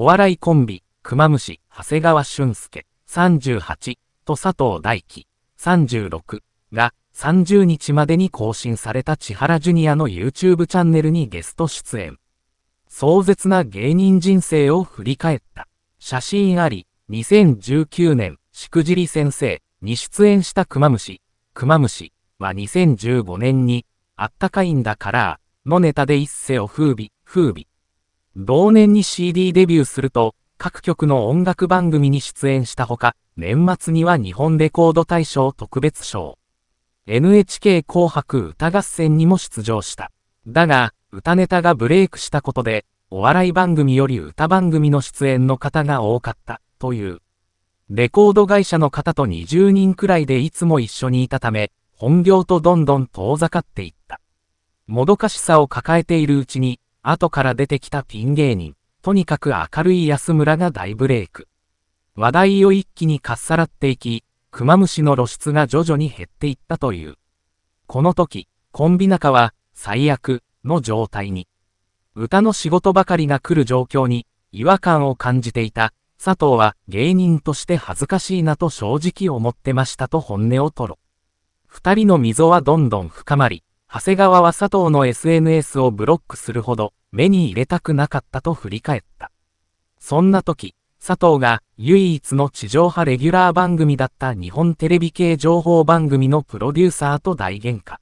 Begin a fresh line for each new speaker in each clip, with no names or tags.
お笑いコンビ、熊虫、長谷川俊介、38と佐藤大輝、36が30日までに更新された千原ジュニアの YouTube チャンネルにゲスト出演。壮絶な芸人人生を振り返った。写真あり、2019年、しくじり先生に出演した熊虫。熊虫は2015年に、あったかいんだから、のネタで一世を風靡、風靡同年に CD デビューすると、各局の音楽番組に出演したほか、年末には日本レコード大賞特別賞、NHK 紅白歌合戦にも出場した。だが、歌ネタがブレイクしたことで、お笑い番組より歌番組の出演の方が多かった、という。レコード会社の方と20人くらいでいつも一緒にいたため、本業とどんどん遠ざかっていった。もどかしさを抱えているうちに、後から出てきたピン芸人、とにかく明るい安村が大ブレイク。話題を一気にかっさらっていき、クマムシの露出が徐々に減っていったという。この時、コンビ仲は、最悪、の状態に。歌の仕事ばかりが来る状況に、違和感を感じていた、佐藤は芸人として恥ずかしいなと正直思ってましたと本音を吐露。二人の溝はどんどん深まり、長谷川は佐藤の SNS をブロックするほど、目に入れたくなかったと振り返った。そんな時、佐藤が唯一の地上波レギュラー番組だった日本テレビ系情報番組のプロデューサーと大喧嘩。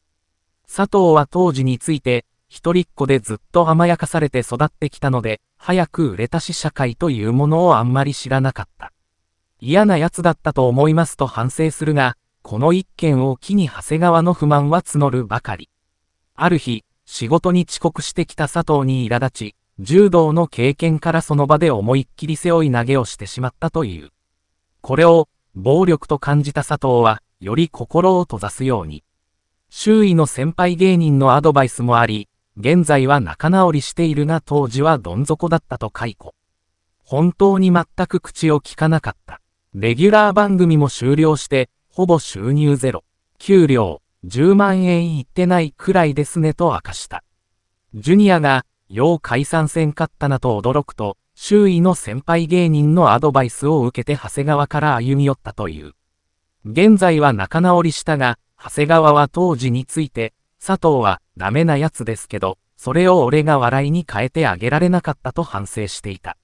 佐藤は当時について、一人っ子でずっと甘やかされて育ってきたので、早く売れたし社会というものをあんまり知らなかった。嫌な奴だったと思いますと反省するが、この一件を機に長谷川の不満は募るばかり。ある日、仕事に遅刻してきた佐藤に苛立ち、柔道の経験からその場で思いっきり背負い投げをしてしまったという。これを、暴力と感じた佐藤は、より心を閉ざすように。周囲の先輩芸人のアドバイスもあり、現在は仲直りしているが当時はどん底だったと解雇。本当に全く口を聞かなかった。レギュラー番組も終了して、ほぼ収入ゼロ。給料、10万円いってないくらいですねと明かした。ジュニアが、要解散戦勝ったなと驚くと、周囲の先輩芸人のアドバイスを受けて長谷川から歩み寄ったという。現在は仲直りしたが、長谷川は当時について、佐藤はダメなやつですけど、それを俺が笑いに変えてあげられなかったと反省していた。